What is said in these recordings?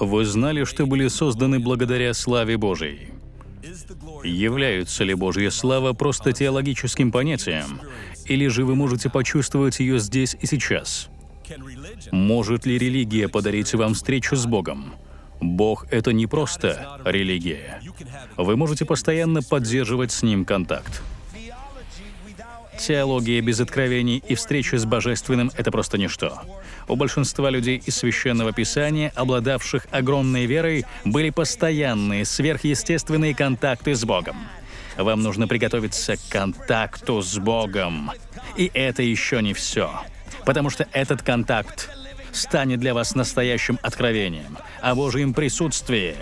Вы знали, что были созданы благодаря славе Божьей? Является ли Божья слава просто теологическим понятием? Или же вы можете почувствовать ее здесь и сейчас? Может ли религия подарить вам встречу с Богом? Бог — это не просто религия. Вы можете постоянно поддерживать с Ним контакт. Теология без откровений и встреча с Божественным — это просто ничто. У большинства людей из Священного Писания, обладавших огромной верой, были постоянные сверхъестественные контакты с Богом. Вам нужно приготовиться к контакту с Богом. И это еще не все. Потому что этот контакт станет для вас настоящим откровением о Божьем присутствии,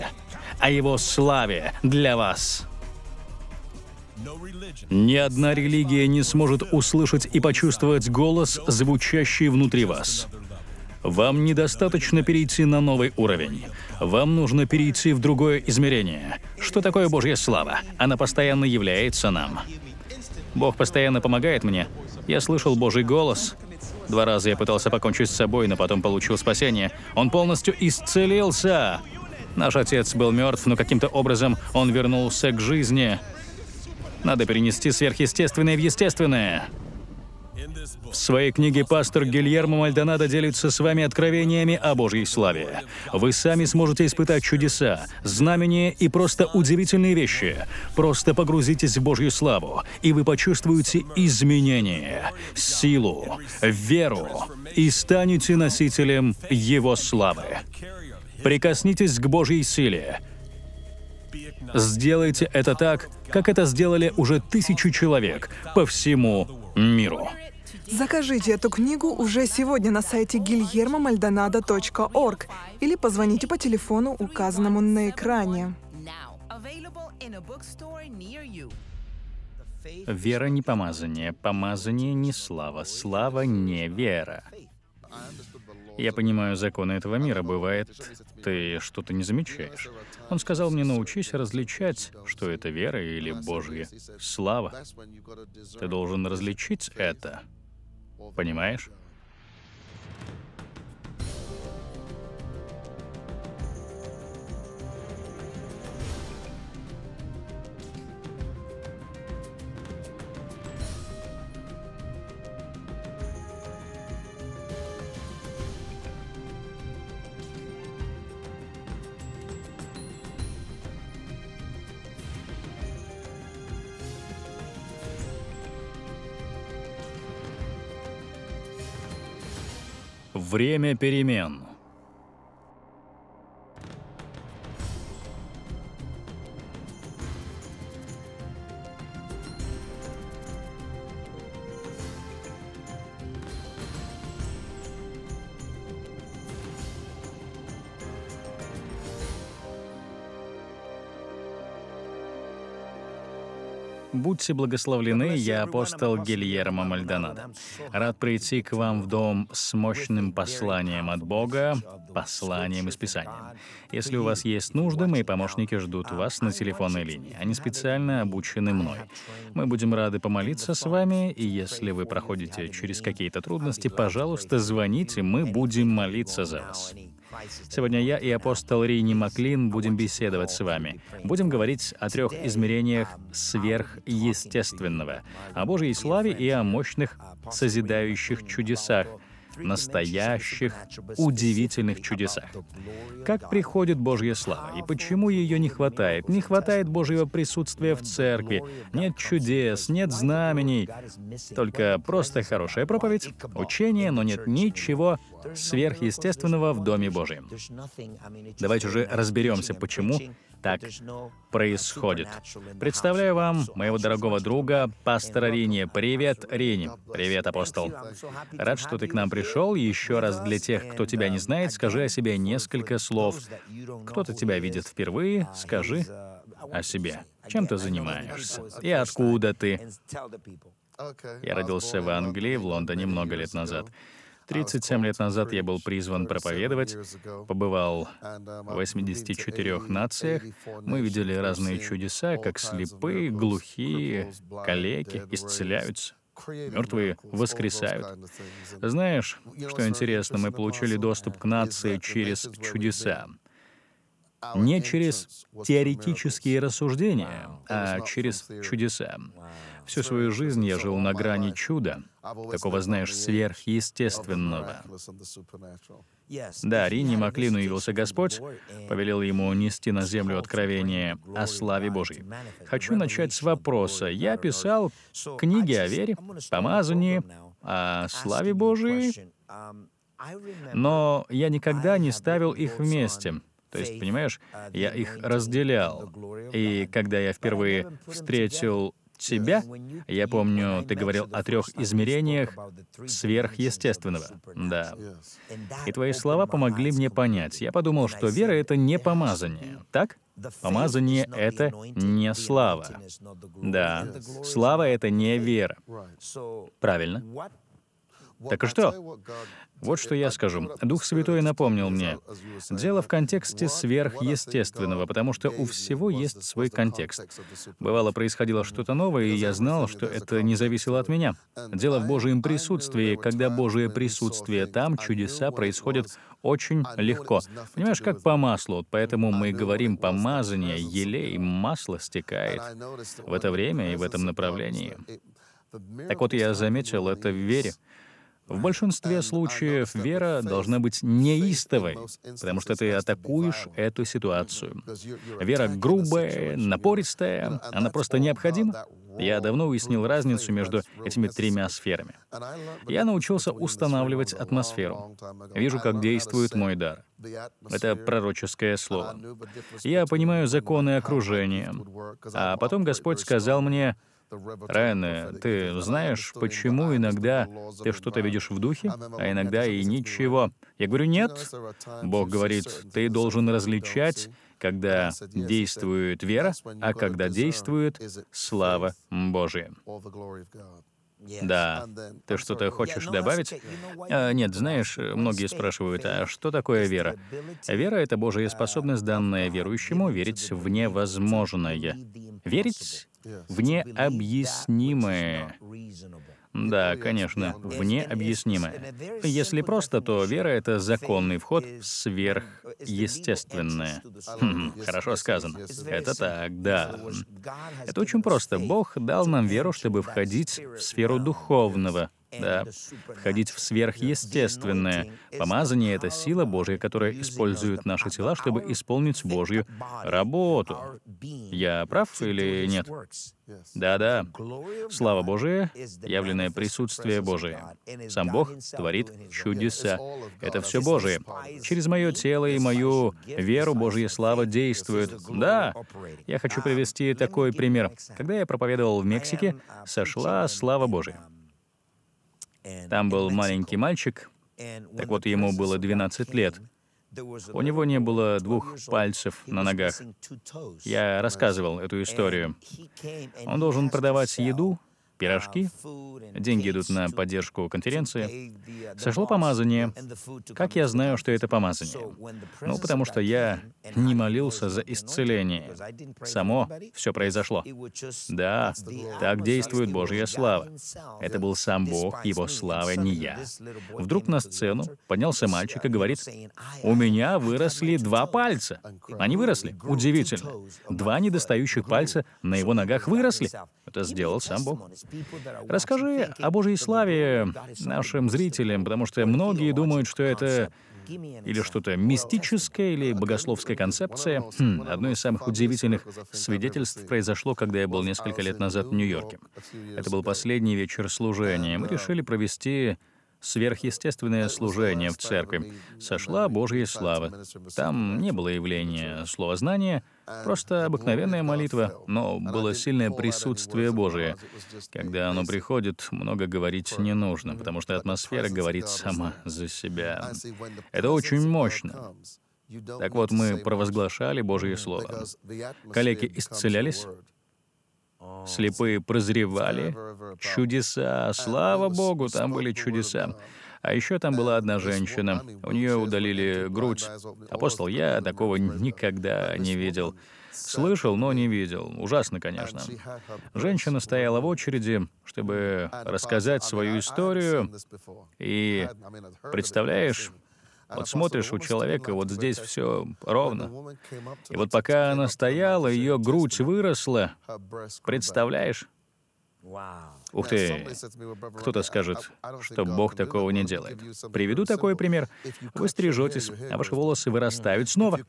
о Его славе для вас — ни одна религия не сможет услышать и почувствовать голос, звучащий внутри вас. Вам недостаточно перейти на новый уровень. Вам нужно перейти в другое измерение. Что такое Божья слава? Она постоянно является нам. Бог постоянно помогает мне. Я слышал Божий голос. Два раза я пытался покончить с собой, но потом получил спасение. Он полностью исцелился. Наш отец был мертв, но каким-то образом он вернулся к жизни. Надо перенести сверхъестественное в естественное. В своей книге пастор Гильермо Мальдонадо делится с вами откровениями о Божьей славе. Вы сами сможете испытать чудеса, знамения и просто удивительные вещи. Просто погрузитесь в Божью славу, и вы почувствуете изменения, силу, веру и станете носителем Его славы. Прикоснитесь к Божьей силе, Сделайте это так, как это сделали уже тысячи человек по всему миру. Закажите эту книгу уже сегодня на сайте guillermomaldonado.org или позвоните по телефону, указанному на экране. Вера не помазание, помазание не слава, слава не вера. Я понимаю законы этого мира, бывает, ты что-то не замечаешь. Он сказал мне, научись различать, что это вера или Божья слава. Ты должен различить это. Понимаешь? Время перемен. Будьте благословлены, я апостол Гильермо Мальдонадо. Рад прийти к вам в дом с мощным посланием от Бога, посланием из Писания. Если у вас есть нужды, мои помощники ждут вас на телефонной линии. Они специально обучены мной. Мы будем рады помолиться с вами, и если вы проходите через какие-то трудности, пожалуйста, звоните, мы будем молиться за вас. Сегодня я и апостол Рини Маклин будем беседовать с вами. Будем говорить о трех измерениях сверхъестественного, о Божьей славе и о мощных созидающих чудесах — настоящих, удивительных чудесах. Как приходит Божья слава и почему ее не хватает? Не хватает Божьего присутствия в церкви, нет чудес, нет знамений, только просто хорошая проповедь, учение, но нет ничего сверхъестественного в Доме Божьем. Давайте уже разберемся, почему так происходит. Представляю вам моего дорогого друга, пастора Рини. Привет, Рини. Привет, апостол. Рад, что ты к нам пришел. Еще раз для тех, кто тебя не um, знает, скажи о себе несколько слов. Кто-то тебя видит впервые, uh, скажи uh, о себе. Чем ты занимаешься? И откуда ты? Я родился в Англии, в Лондоне много лет назад. 37 лет назад я был призван проповедовать, побывал в 84 нациях. Мы видели разные чудеса, как слепые, глухие, калеки исцеляются. Мертвые воскресают. Знаешь, что интересно, мы получили доступ к нации через чудеса не через теоретические рассуждения, а через чудеса. Всю свою жизнь я жил на грани чуда, такого, знаешь, сверхъестественного. Да, Рини Маклину явился Господь, повелел ему нести на землю откровение о славе Божьей. Хочу начать с вопроса. Я писал книги о вере, помазании, о славе Божьей, но я никогда не ставил их вместе. То есть, понимаешь, я их разделял. И когда я впервые встретил себя. Я помню, ты говорил о трех измерениях сверхъестественного. Да. И твои слова помогли мне понять. Я подумал, что вера — это не помазание, так? Помазание — это не слава. Да, слава — это не вера. Правильно. Так и что? Вот что я скажу. Дух Святой напомнил мне. Дело в контексте сверхъестественного, потому что у всего есть свой контекст. Бывало, происходило что-то новое, и я знал, что это не зависело от меня. Дело в Божьем присутствии. Когда Божие присутствие там, чудеса происходят очень легко. Понимаешь, как по маслу. Вот Поэтому мы говорим «помазание», «елей», «масло стекает». В это время и в этом направлении. Так вот, я заметил это в вере. В большинстве случаев вера должна быть неистовой, потому что ты атакуешь эту ситуацию. Вера грубая, напористая, она просто необходима. Я давно уяснил разницу между этими тремя сферами. Я научился устанавливать атмосферу. Вижу, как действует мой дар. Это пророческое слово. Я понимаю законы окружения. А потом Господь сказал мне, Райан, ты знаешь, почему иногда ты что-то видишь в духе, а иногда и ничего? Я говорю, нет. Бог говорит, ты должен различать, когда действует вера, а когда действует слава Божия. Да. Ты что-то хочешь добавить? А, нет, знаешь, многие спрашивают, а что такое вера? Вера — это Божья способность, данная верующему, верить в невозможное. Верить вне объяснимые. Да, конечно, вне объяснимое. Если просто, то вера — это законный вход в сверхъестественное. Хм, хм, хорошо сказано. Это так, да. Это очень просто. Бог дал нам веру, чтобы входить в сферу духовного. Да. Входить в сверхъестественное. Помазание — это сила Божья, которая использует наши тела, чтобы исполнить Божью работу. Я прав или нет? Да-да. Слава Божия, явленное присутствие Божие. Сам Бог творит чудеса. Это все Божие. Через мое тело и мою веру Божья слава действует. Да, я хочу ah, привести такой пример. Когда я проповедовал в Мексике, uh, сошла слава Божия. Там был маленький мальчик, так вот ему было 12 лет. У него не было двух пальцев на ногах. Я рассказывал эту историю. Он должен продавать еду, пирожки, деньги идут на поддержку конференции. Сошло помазание. Как я знаю, что это помазание? Ну, потому что я не молился за исцеление. Само все произошло. Да, так действует Божья слава. Это был сам Бог, его слава, не я. Вдруг на сцену поднялся мальчик и говорит, «У меня выросли два пальца». Они выросли. Удивительно. Два недостающих пальца на его ногах выросли. Это сделал сам Бог. Расскажи о Божьей славе нашим зрителям, потому что многие думают, что это или что-то мистическое, или богословская концепция. Хм, одно из самых удивительных свидетельств произошло, когда я был несколько лет назад в Нью-Йорке. Это был последний вечер служения. Мы решили провести сверхъестественное служение в церкви. Сошла Божья слава. Там не было явления слова знания. Просто обыкновенная молитва, но было сильное присутствие Божие. Когда оно приходит, много говорить не нужно, потому что атмосфера говорит сама за себя. Это очень мощно. Так вот, мы провозглашали Божье Слово. Коллеги исцелялись, слепые прозревали, чудеса, слава Богу, там были чудеса. А еще там была одна женщина. У нее удалили грудь. Апостол, я такого никогда не видел. Слышал, но не видел. Ужасно, конечно. Женщина стояла в очереди, чтобы рассказать свою историю. И представляешь, вот смотришь у человека, вот здесь все ровно. И вот пока она стояла, ее грудь выросла. Представляешь? Ух ты! Кто-то скажет, что Бог такого не делает. Приведу такой пример. Вы стрижетесь, а ваши волосы вырастают снова.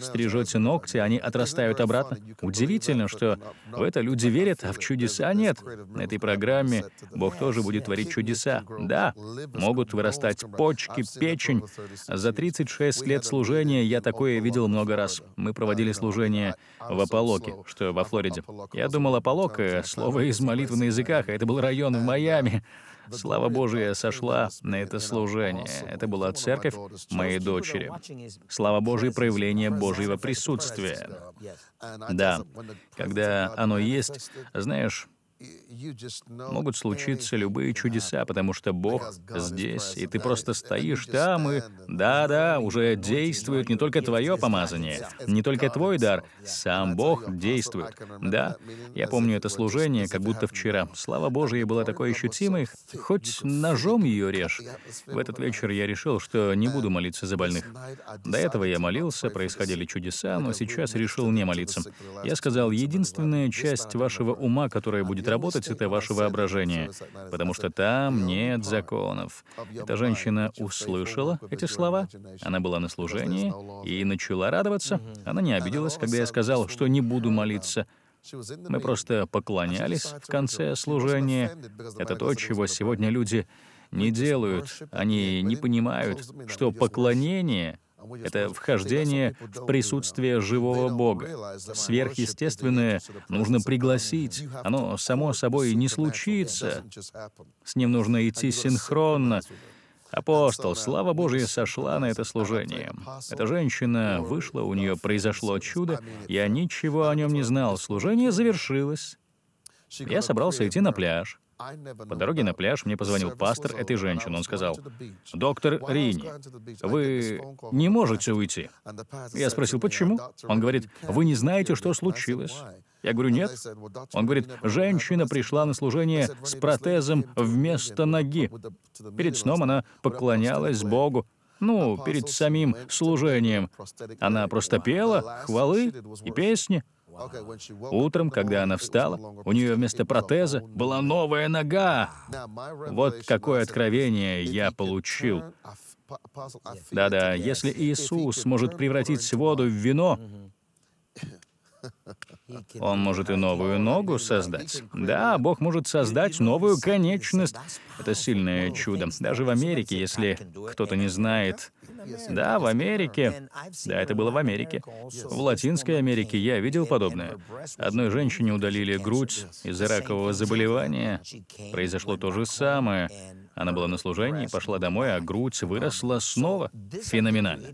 Стрижете ногти, они отрастают обратно. Удивительно, что в это люди верят, а в чудеса нет. На этой программе Бог тоже будет творить чудеса. Да, могут вырастать почки, печень. За 36 лет служения я такое видел много раз. Мы проводили служение в Аполоке, что во Флориде. Я думал, Аполока — слово из молитвы языках, а это был район в Майами. Слава Божия сошла на это служение. Это была церковь моей дочери. Слава Божия — проявление Божьего присутствия. Да, когда оно есть, знаешь, Могут случиться любые чудеса, потому что Бог здесь, и ты просто стоишь там, и да-да, уже действует не только твое помазание, не только твой дар, сам Бог действует. Да, я помню это служение, как будто вчера. Слава Божья была такой ощутимой, хоть ножом ее режь. В этот вечер я решил, что не буду молиться за больных. До этого я молился, происходили чудеса, но сейчас решил не молиться. Я сказал, единственная часть вашего ума, которая будет будет работать, это ваше воображение, потому что там нет законов. Эта женщина услышала эти слова, она была на служении и начала радоваться. Она не обиделась, когда я сказал, что не буду молиться. Мы просто поклонялись в конце служения. Это то, чего сегодня люди не делают. Они не понимают, что поклонение —— это вхождение в присутствие живого Бога. А Сверхъестественное нужно пригласить. Оно само собой не случится. С ним нужно идти синхронно. Апостол, uh, слава Божья сошла на это служение. Эта женщина вышла, у uh, нее произошло чудо. Я ничего о нем не знал. Служение завершилось. Я собрался идти на uh, пляж. По дороге на пляж мне позвонил пастор этой женщины. Он сказал, «Доктор Рини, вы не можете уйти». Я спросил, «Почему?» Он говорит, «Вы не знаете, что случилось». Я говорю, «Нет». Он говорит, «Женщина пришла на служение с протезом вместо ноги». Перед сном она поклонялась Богу. Ну, перед самим служением. Она просто пела хвалы и песни. Утром, когда она встала, у нее вместо протеза была новая нога. Вот какое откровение я получил. Да-да, если Иисус может превратить воду в вино, mm-hmm. Он может и новую ногу создать. Да, Бог может создать новую конечность. Это сильное чудо. Даже в Америке, если кто-то не знает. Да, в Америке. Да, это было в Америке. В Латинской Америке я видел подобное. Одной женщине удалили грудь из-за ракового заболевания. Произошло то же самое. Она была на служении, пошла домой, а грудь выросла снова. Феноменально.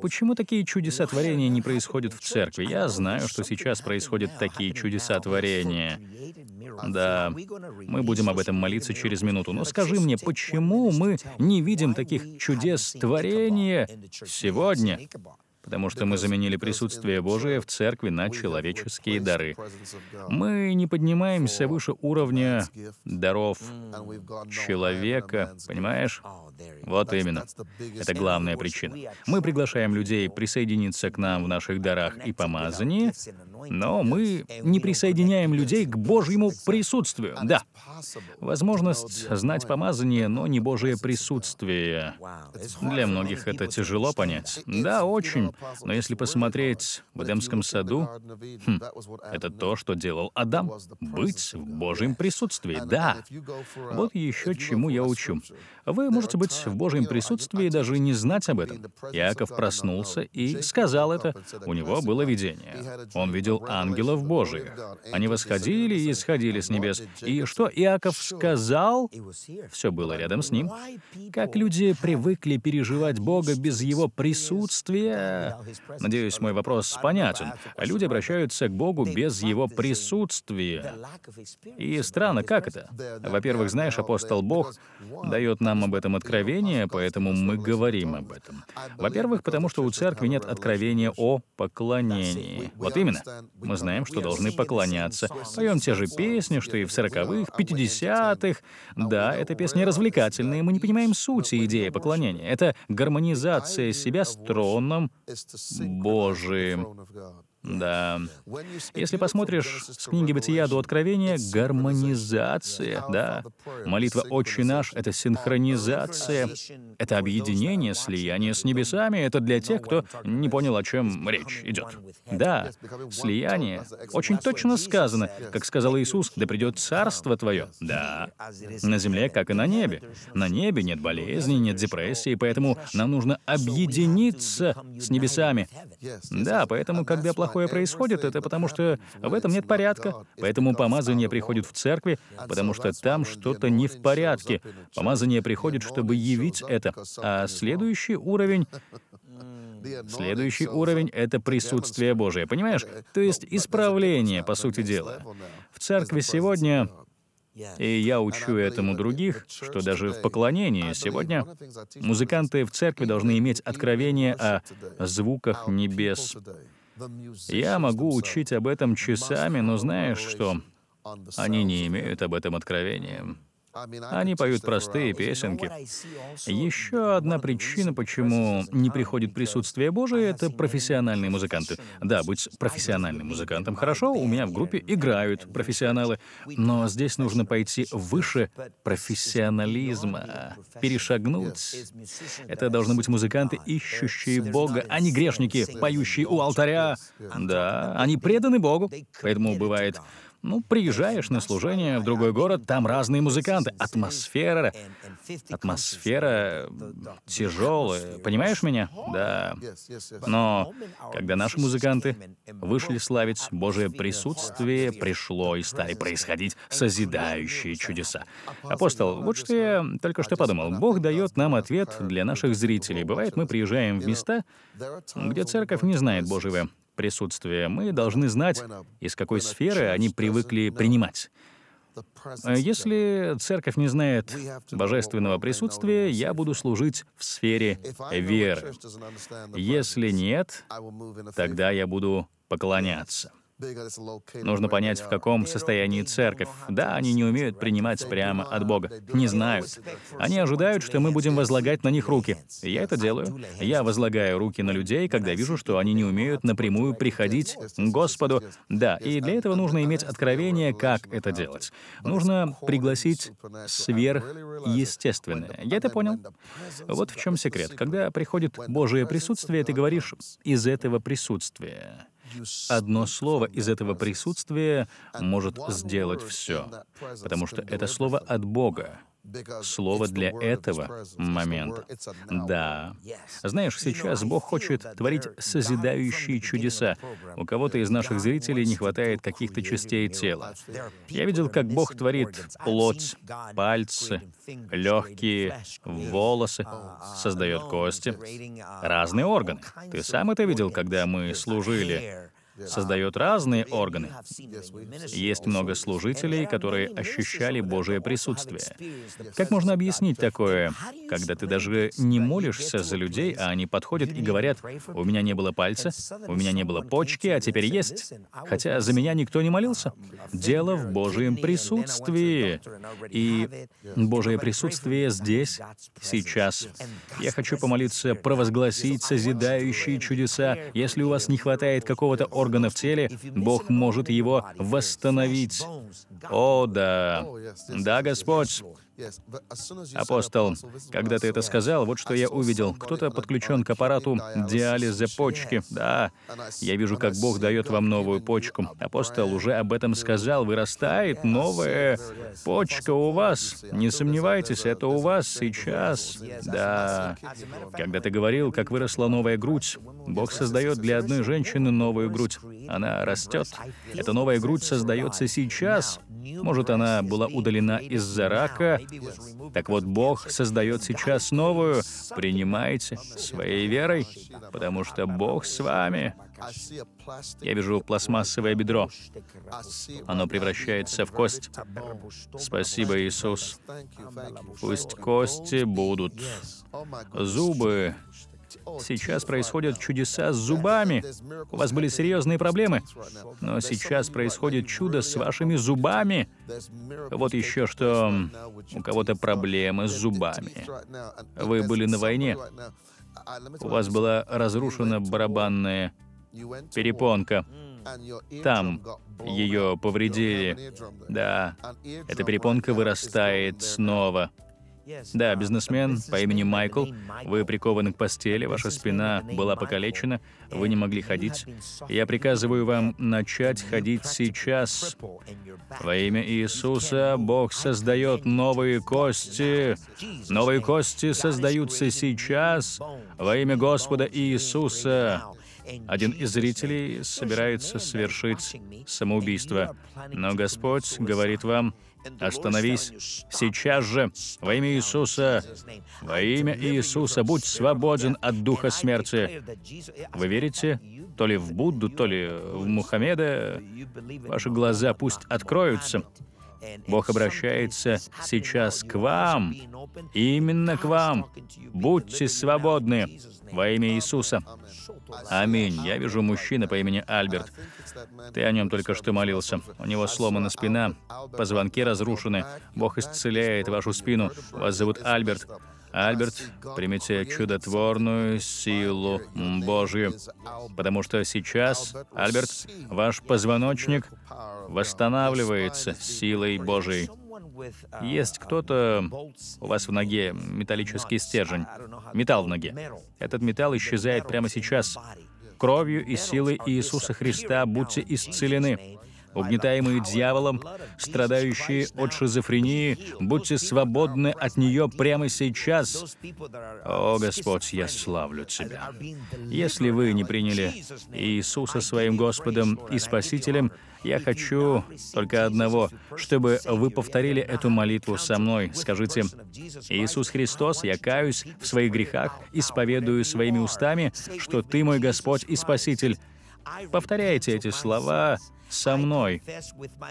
Почему такие чудеса творения не происходят в церкви? Я знаю, что сейчас сейчас происходят такие чудеса творения. Да, мы будем об этом молиться через минуту. Но скажи мне, почему мы не видим таких чудес творения сегодня? потому что мы заменили присутствие Божие в церкви на человеческие дары. Мы не поднимаемся выше уровня даров человека, понимаешь? Oh, вот именно. Это главная причина. Мы приглашаем людей присоединиться к нам в наших дарах и помазании, но мы не присоединяем людей к Божьему присутствию. Да. Возможность знать помазание, но не Божие присутствие. Для многих это тяжело понять. Да, очень. Но если посмотреть в Эдемском саду, хм, это то, что делал Адам — быть в Божьем присутствии. Да. Вот еще чему я учу. Вы можете быть в Божьем присутствии и даже не знать об этом. Иаков проснулся и сказал это. У него было видение. Он видел ангелов Божьих. Они восходили и исходили с небес. И что Иаков сказал? Все было рядом с ним. Как люди привыкли переживать Бога без Его присутствия, Надеюсь, мой вопрос понятен. Люди обращаются к Богу без Его присутствия. И странно, как это? Во-первых, знаешь, апостол Бог дает нам об этом откровение, поэтому мы говорим об этом. Во-первых, потому что у церкви нет откровения о поклонении. Вот именно. Мы знаем, что должны поклоняться. Поем те же песни, что и в 40-х, 50-х. Да, эта песня развлекательная, мы не понимаем сути идеи поклонения. Это гармонизация себя с троном Божиим да. Если посмотришь с книги «Бытия» до «Откровения», гармонизация, да. Молитва «Отче наш» — это синхронизация, это объединение, слияние с небесами. Это для тех, кто не понял, о чем речь идет. Да, слияние. Очень точно сказано, как сказал Иисус, «Да придет царство твое». Да. На земле, как и на небе. На небе нет болезни, нет депрессии, поэтому нам нужно объединиться с небесами. Да, поэтому, когда плохой плохое происходит, это потому что в этом нет порядка. Поэтому помазание приходит в церкви, потому что там что-то не в порядке. Помазание приходит, чтобы явить это. А следующий уровень Следующий уровень — это присутствие Божие, понимаешь? То есть исправление, по сути дела. В церкви сегодня и я учу этому других, что даже в поклонении сегодня музыканты в церкви должны иметь откровение о звуках небес. Я могу учить об этом часами, но знаешь что? Они не имеют об этом откровения. Они поют простые песенки. Еще одна причина, почему не приходит присутствие Божие, это профессиональные музыканты. Да, быть профессиональным музыкантом хорошо, у меня в группе играют профессионалы, но здесь нужно пойти выше профессионализма, перешагнуть. Это должны быть музыканты, ищущие Бога, а не грешники, поющие у алтаря. Да, они преданы Богу, поэтому бывает ну, приезжаешь на служение в другой город, там разные музыканты, атмосфера, атмосфера тяжелая, понимаешь меня? Да. Но когда наши музыканты вышли славить, Божие присутствие пришло и стали происходить созидающие чудеса. Апостол, вот что я только что подумал. Бог дает нам ответ для наших зрителей. Бывает, мы приезжаем в места, где церковь не знает Божьего присутствия, мы должны знать, из какой сферы они привыкли принимать. Э, если церковь не знает божественного присутствия, я буду служить в сфере веры. Если нет, тогда я буду поклоняться. Нужно понять, в каком состоянии церковь. Да, они не умеют принимать прямо от Бога. Не знают. Они ожидают, что мы будем возлагать на них руки. я это делаю. Я возлагаю руки на людей, когда вижу, что они не умеют напрямую приходить к Господу. Да, и для этого нужно иметь откровение, как это делать. Нужно пригласить сверхъестественное. Я это понял. Вот в чем секрет. Когда приходит Божие присутствие, ты говоришь «из этого присутствия». Одно слово из этого присутствия может сделать все, потому что это слово от Бога слово для этого момента. Да. Знаешь, сейчас Бог хочет творить созидающие чудеса. У кого-то из наших зрителей не хватает каких-то частей тела. Я видел, как Бог творит плоть, пальцы, легкие, волосы, uh, uh, создает кости, uh, разные органы. Ты сам это видел, когда мы служили? создает разные органы. Есть много служителей, которые ощущали Божие присутствие. Как можно объяснить такое, когда ты даже не молишься за людей, а они подходят и говорят, «У меня не было пальца, у меня не было почки, а теперь есть». Хотя за меня никто не молился. Дело в Божьем присутствии. И Божие присутствие здесь, сейчас. Я хочу помолиться, провозгласить созидающие чудеса. Если у вас не хватает какого-то органа, органа в теле, Бог может его восстановить. О да! Да, Господь! Апостол, когда ты это сказал, вот что я увидел. Кто-то подключен к аппарату диализа почки. Да, я вижу, как Бог дает вам новую почку. Апостол уже об этом сказал. Вырастает новая почка у вас. Не сомневайтесь, это у вас сейчас. Да. Когда ты говорил, как выросла новая грудь, Бог создает для одной женщины новую грудь. Она растет. Эта новая грудь создается сейчас. Может, она была удалена из-за рака. Так вот, Бог создает сейчас новую. Принимайте своей верой, потому что Бог с вами. Я вижу пластмассовое бедро. Оно превращается в кость. Спасибо, Иисус. Пусть кости будут. Зубы Сейчас происходят чудеса с зубами. У вас были серьезные проблемы, но сейчас происходит чудо с вашими зубами. Вот еще что, у кого-то проблемы с зубами. Вы были на войне, у вас была разрушена барабанная перепонка. Там ее повредили. Да, эта перепонка вырастает снова. Да, uh, бизнесмен по имени Майкл, вы прикованы к постели, ваша спина была покалечена, вы не могли ходить. Я приказываю вам начать ходить сейчас. Во имя Иисуса Бог создает новые кости. Новые кости создаются сейчас. Во имя Господа Иисуса. Один из зрителей собирается совершить самоубийство. Но Господь говорит вам, Остановись сейчас же во имя Иисуса. Во имя Иисуса будь свободен от духа смерти. Вы верите то ли в Будду, то ли в Мухаммеда? Ваши глаза пусть откроются. Бог обращается сейчас к вам, именно к вам. Будьте свободны во имя Иисуса. Аминь. Я вижу мужчину по имени Альберт. Ты о нем только что молился. У него сломана спина, позвонки разрушены. Бог исцеляет вашу спину. Вас зовут Альберт. Альберт, примите чудотворную силу Божью, потому что сейчас, Альберт, ваш позвоночник восстанавливается силой Божией. Есть кто-то у вас в ноге металлический стержень, металл в ноге. Этот металл исчезает прямо сейчас. Кровью и силой Иисуса Христа будьте исцелены угнетаемые дьяволом, страдающие от шизофрении, будьте свободны от нее прямо сейчас. О, uh, Господь, я славлю Тебя. Если вы не приняли Иисуса своим Господом и Спасителем, я хочу только одного, чтобы вы повторили эту молитву со мной. Скажите, «Иисус Христос, я каюсь в своих грехах, исповедую своими устами, что Ты мой Господь и Спаситель». Повторяйте эти слова со мной.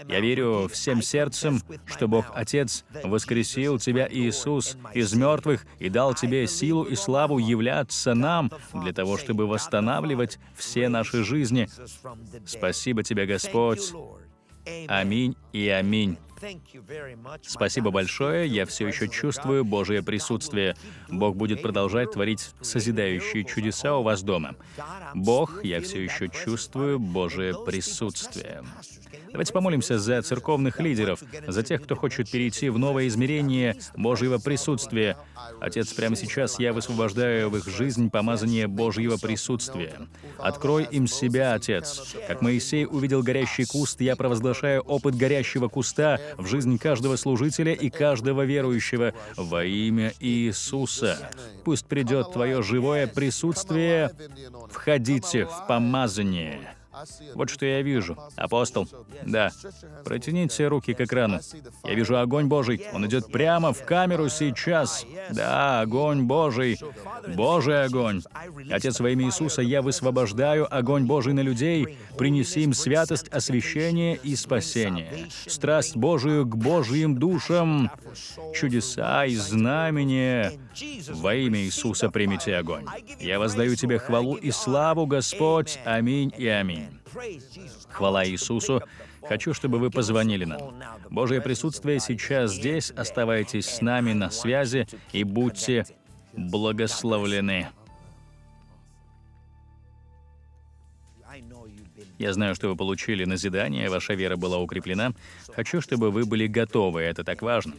Я верю всем сердцем, что Бог Отец воскресил тебя, Иисус, из мертвых и дал тебе силу и славу являться нам для того, чтобы восстанавливать все наши жизни. Спасибо тебе, Господь. Аминь и аминь. Спасибо большое, я все еще чувствую Божье присутствие. Бог будет продолжать творить созидающие чудеса у вас дома. Бог, я все еще чувствую Божье присутствие. Давайте помолимся за церковных лидеров, за тех, кто хочет перейти в новое измерение Божьего присутствия. Отец, прямо сейчас я высвобождаю в их жизнь помазание Божьего присутствия. Открой им себя, Отец. Как Моисей увидел горящий куст, я провозглашаю опыт горящего куста в жизнь каждого служителя и каждого верующего во имя Иисуса. Пусть придет Твое живое присутствие. Входите в помазание. Вот что я вижу. Апостол. Да. Протяните руки к экрану. Я вижу огонь Божий. Он идет прямо в камеру сейчас. Да, огонь Божий. Божий огонь. Отец, во имя Иисуса, я высвобождаю огонь Божий на людей. Принеси им святость, освящение и спасение. Страсть Божию к Божьим душам. Чудеса и знамения. Во имя Иисуса примите огонь. Я воздаю тебе хвалу и славу, Господь. Аминь и аминь. Хвала Иисусу. Хочу, чтобы вы позвонили нам. Божье присутствие сейчас здесь. Оставайтесь с нами на связи и будьте благословлены. Я знаю, что вы получили назидание, ваша вера была укреплена. Хочу, чтобы вы были готовы, это так важно.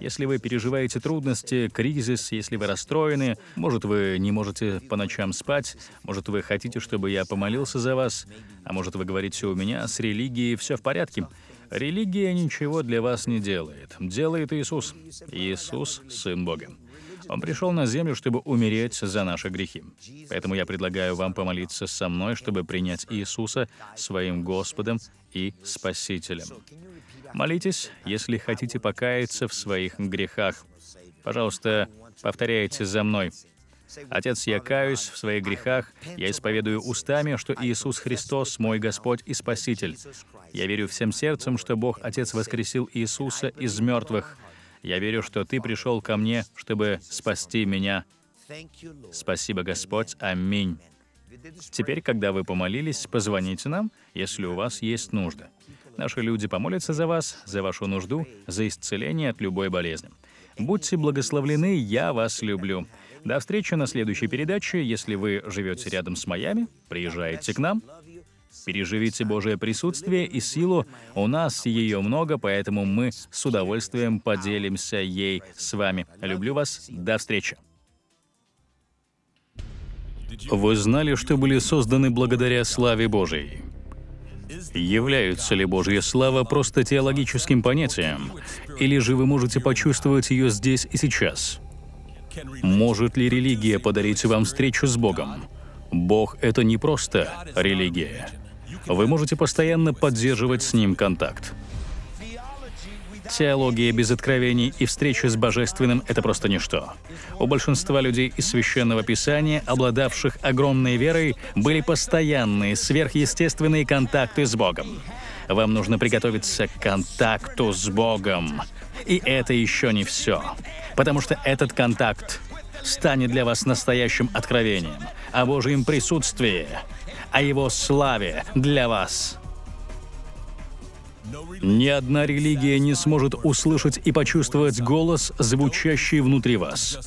Если вы переживаете трудности, кризис, если вы расстроены, может, вы не можете по ночам спать, может, вы хотите, чтобы я помолился за вас, а может, вы говорите, у меня с религией все в порядке. Религия ничего для вас не делает. Делает Иисус. Иисус — Сын Бога. Он пришел на землю, чтобы умереть за наши грехи. Поэтому я предлагаю вам помолиться со мной, чтобы принять Иисуса своим Господом и Спасителем. Молитесь, если хотите покаяться в своих грехах. Пожалуйста, повторяйте за мной. Отец, я каюсь в своих грехах, я исповедую устами, что Иисус Христос — мой Господь и Спаситель. Я верю всем сердцем, что Бог Отец воскресил Иисуса из мертвых. Я верю, что Ты пришел ко мне, чтобы спасти меня. Спасибо, Господь. Аминь. Теперь, когда вы помолились, позвоните нам, если у вас есть нужда. Наши люди помолятся за вас, за вашу нужду, за исцеление от любой болезни. Будьте благословлены, я вас люблю. До встречи на следующей передаче. Если вы живете рядом с Майами, приезжайте к нам, переживите Божие присутствие и силу. У нас ее много, поэтому мы с удовольствием поделимся ей с вами. Люблю вас. До встречи. Вы знали, что были созданы благодаря славе Божьей? Является ли Божья слава просто теологическим понятием? Или же вы можете почувствовать ее здесь и сейчас? Может ли религия подарить вам встречу с Богом? Бог — это не просто религия. Вы можете постоянно поддерживать с Ним контакт. Теология без откровений и встречи с Божественным — это просто ничто. У большинства людей из Священного Писания, обладавших огромной верой, были постоянные сверхъестественные контакты с Богом. Вам нужно приготовиться к контакту с Богом. И это еще не все. Потому что этот контакт станет для вас настоящим откровением о Божьем присутствии, о Его славе для вас — ни одна религия не сможет услышать и почувствовать голос, звучащий внутри вас.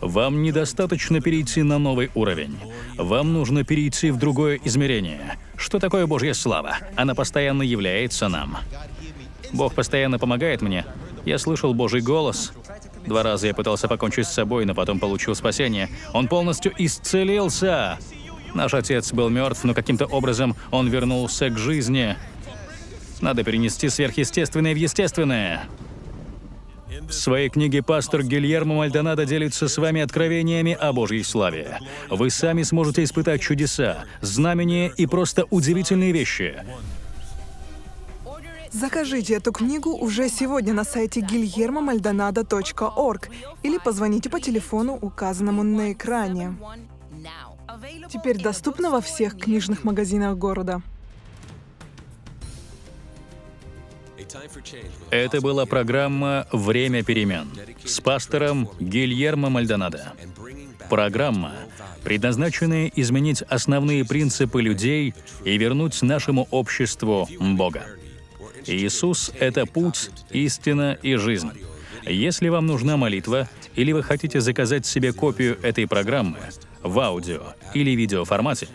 Вам недостаточно перейти на новый уровень. Вам нужно перейти в другое измерение. Что такое Божья слава? Она постоянно является нам. Бог постоянно помогает мне. Я слышал Божий голос. Два раза я пытался покончить с собой, но потом получил спасение. Он полностью исцелился. Наш отец был мертв, но каким-то образом он вернулся к жизни. Надо перенести сверхъестественное в естественное. В своей книге пастор Гильермо Мальдонадо делится с вами откровениями о Божьей славе. Вы сами сможете испытать чудеса, знамения и просто удивительные вещи. Закажите эту книгу уже сегодня на сайте guillermomaldonado.org или позвоните по телефону, указанному на экране. Теперь доступна во всех книжных магазинах города. Это была программа «Время перемен» с пастором Гильермо Мальдонадо. Программа, предназначенная изменить основные принципы людей и вернуть нашему обществу Бога. Иисус — это путь, истина и жизнь. Если вам нужна молитва или вы хотите заказать себе копию этой программы в аудио или видеоформате,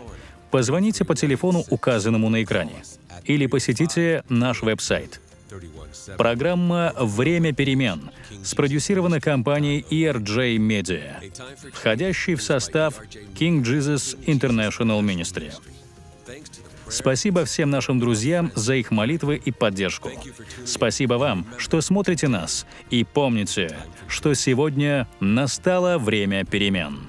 позвоните по телефону, указанному на экране, или посетите наш веб-сайт — Программа «Время перемен» спродюсирована компанией ERJ Media, входящей в состав King Jesus International Ministry. Спасибо всем нашим друзьям за их молитвы и поддержку. Спасибо вам, что смотрите нас, и помните, что сегодня настало время перемен.